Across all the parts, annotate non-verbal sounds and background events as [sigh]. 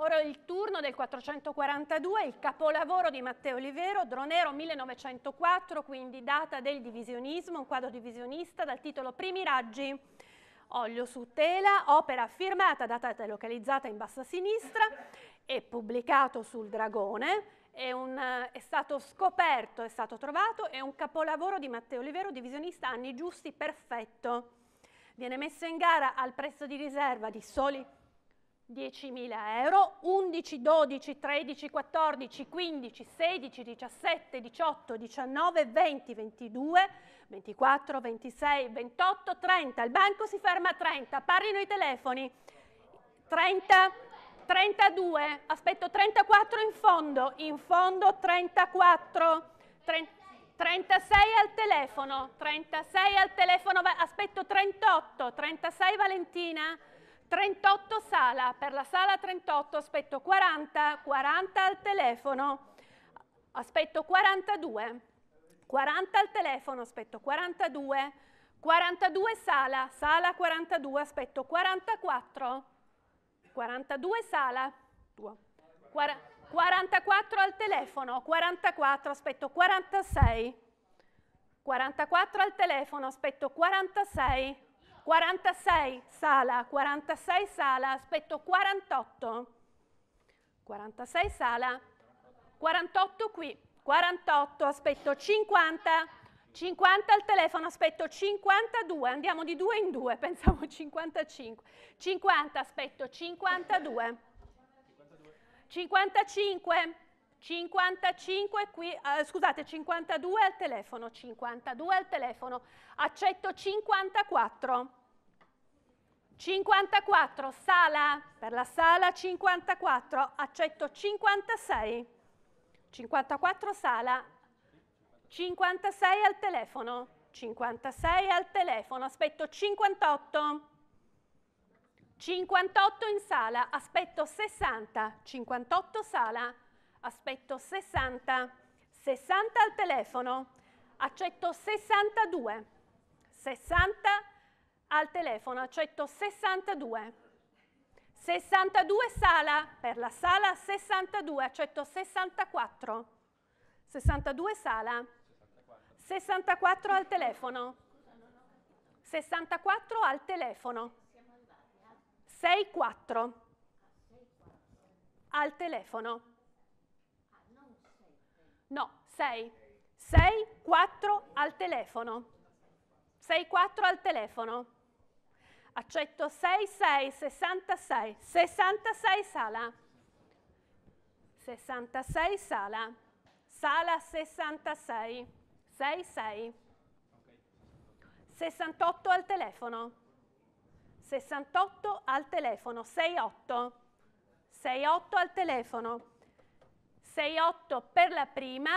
Ora il turno del 442, il capolavoro di Matteo Olivero, Dronero 1904, quindi data del divisionismo, un quadro divisionista dal titolo Primi raggi, olio su tela, opera firmata, data e localizzata in bassa sinistra e pubblicato sul Dragone, è, un, è, stato scoperto, è stato trovato, è un capolavoro di Matteo Olivero, divisionista anni giusti, perfetto. Viene messo in gara al prezzo di riserva di soli 10.000 euro, 11, 12, 13, 14, 15, 16, 17, 18, 19, 20, 22, 24, 26, 28, 30. Il banco si ferma a 30, parlino i telefoni. 30, 32, aspetto 34 in fondo, in fondo 34, 30, 36 al telefono, 36 al telefono, aspetto 38, 36 Valentina, 38 sala, per la sala 38 aspetto 40, 40 al telefono, aspetto 42, 40 al telefono, aspetto 42, 42 sala, sala 42, aspetto 44, 42 sala, 44 al telefono, 44, aspetto 46, 44 al telefono, aspetto 46, 46 sala, 46 sala, aspetto 48, 46 sala, 48 qui, 48, aspetto 50, 50 al telefono, aspetto 52, andiamo di due in due, [laughs] pensavo 55, 50, aspetto 52, 55, 55 qui, eh, scusate, 52 al telefono, 52 al telefono, accetto 54. 54, sala, per la sala 54, accetto 56. 54 sala, 56 al telefono, 56 al telefono, aspetto 58. 58 in sala, aspetto 60, 58 sala, aspetto 60, 60 al telefono, accetto 62, 60 al telefono, accetto 62, 62 sala, per la sala 62, accetto 64, 62 sala, 64 al telefono, 64 al telefono, 64 al telefono. No, 6. 6, 4 al telefono. 6, 4 al telefono. Accetto 6, 6, 66. 66 sala. 66 sala. Sala 66. 66. 68 al telefono. 68 al telefono. 68. 68 al telefono. 6-8 per la prima,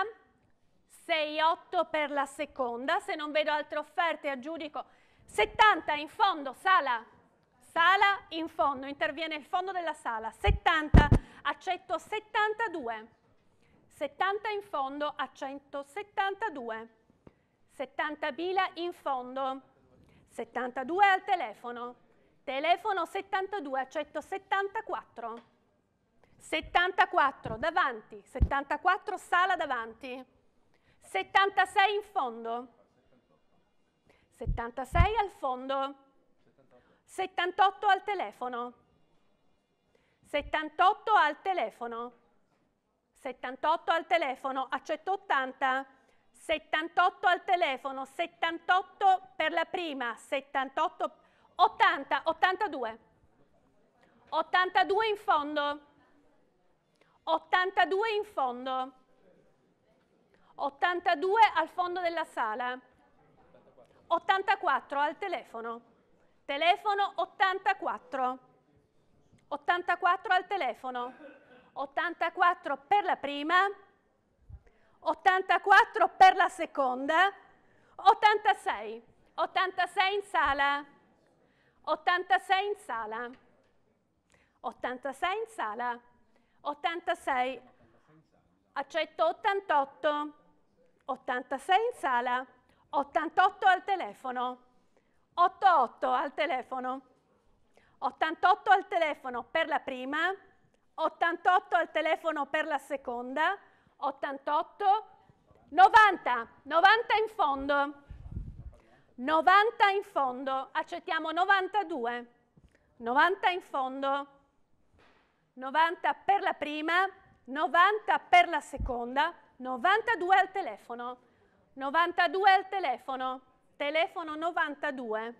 6-8 per la seconda, se non vedo altre offerte aggiudico 70 in fondo, sala, sala in fondo, interviene il fondo della sala, 70, accetto 72, 70 in fondo, accetto 72, 70 bila in fondo, 72 al telefono, telefono 72, accetto 74, 74 davanti, 74 sala davanti, 76 in fondo, 76 al fondo, 78 al telefono, 78 al telefono, 78 al telefono, accetto 80, 78 al telefono, 78 per la prima, 78, 80, 82, 82 in fondo, 82 in fondo. 82 al fondo della sala. 84 al telefono. Telefono 84. 84 al telefono. 84 per la prima. 84 per la seconda. 86. 86 in sala. 86 in sala. 86 in sala. 86, accetto 88, 86 in sala, 88 al telefono, 88 al telefono, 88 al telefono per la prima, 88 al telefono per la seconda, 88, 90, 90 in fondo, 90 in fondo, accettiamo 92, 90 in fondo, 90 per la prima, 90 per la seconda, 92 al telefono, 92 al telefono, telefono 92,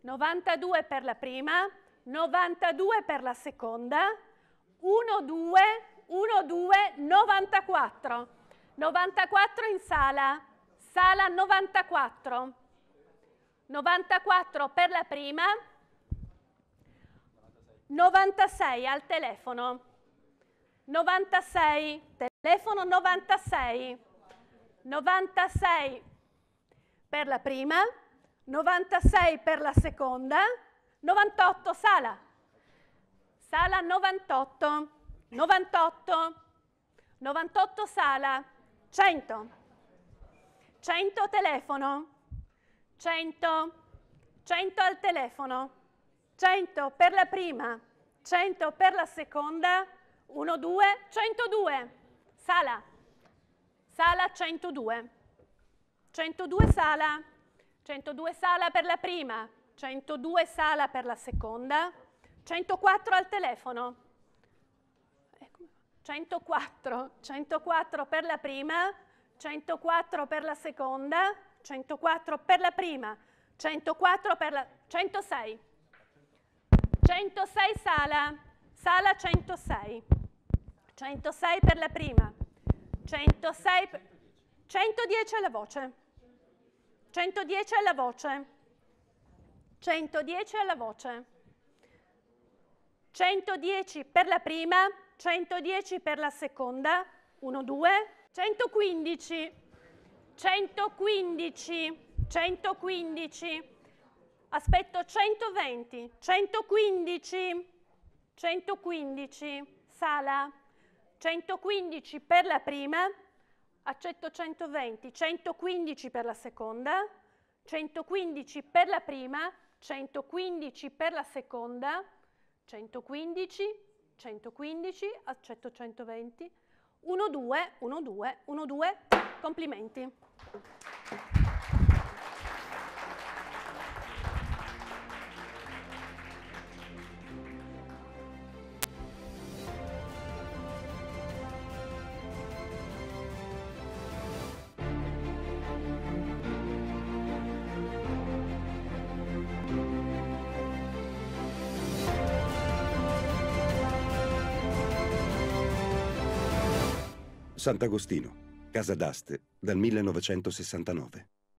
92 per la prima, 92 per la seconda, 1, 2, 1, 2, 94, 94 in sala, sala 94, 94 per la prima, 96 al telefono. 96, telefono 96. 96 per la prima, 96 per la seconda, 98 sala. Sala 98, 98, 98 sala, 100. 100 telefono, 100, 100 al telefono. 100 per la prima, 100 per la seconda, 1, 2, 102. Sala, sala 102. 102 sala, 102 sala per la prima, 102 sala per la seconda, 104 al telefono. 104, 104 per la prima, 104 per la seconda, 104 per la prima, 104 per la... 106. 106 sala, sala 106, 106 per la prima, 106, 110 alla voce, 110 alla voce, 110 alla voce, 110 per la prima, 110 per la seconda, 1, 2, 115, 115, 115, Aspetto 120, 115, 115, sala, 115 per la prima, accetto 120, 115 per la seconda, 115 per la prima, 115 per la seconda, 115, 115, accetto 120, 1, 2, 1, 2, 1, 2, complimenti. Sant'Agostino, Casa d'Aste, dal 1969.